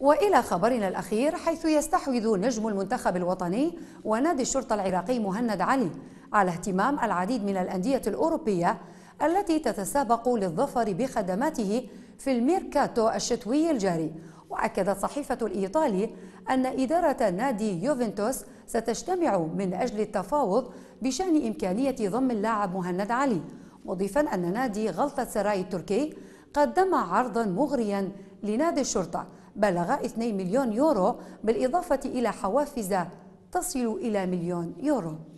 والى خبرنا الاخير حيث يستحوذ نجم المنتخب الوطني ونادي الشرطه العراقي مهند علي على اهتمام العديد من الانديه الاوروبيه التي تتسابق للظفر بخدماته في الميركاتو الشتوي الجاري واكدت صحيفه الايطالي ان اداره نادي يوفنتوس ستجتمع من اجل التفاوض بشان امكانيه ضم اللاعب مهند علي مضيفا ان نادي غلطه سراي التركي قدم عرضا مغريا لنادي الشرطة بلغ 2 مليون يورو بالإضافة إلى حوافز تصل إلى مليون يورو